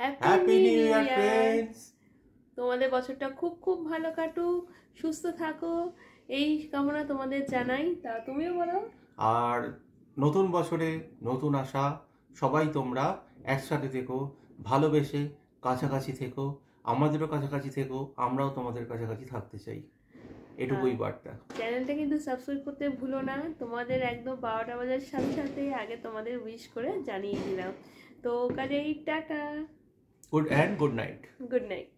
happy new year friends তোমাদের বছরটা খুব খুব ভালো কাটুক সুস্থ থাকো এই কামনা তোমাদের জানাই তা তুমিও বলো আর নতুন বছরে নতুন আশা সবাই তোমরা একসাথে থেকো ভালোবেসে কাছাকাছি থেকো আমাদেরও কাছাকাছি থেকো আমরাও তোমাদের কাছাকাছি থাকতে চাই এটুকুই বার্তা চ্যানেলটা কিন্তু সাবস্ক্রাইব করতে ভুলো না তোমাদের একদম বারোটা বাজার সাথে সাথে আগে তোমাদের উইশ করে জানিয়ে দিলাম তো কাজেই tata good and good night good night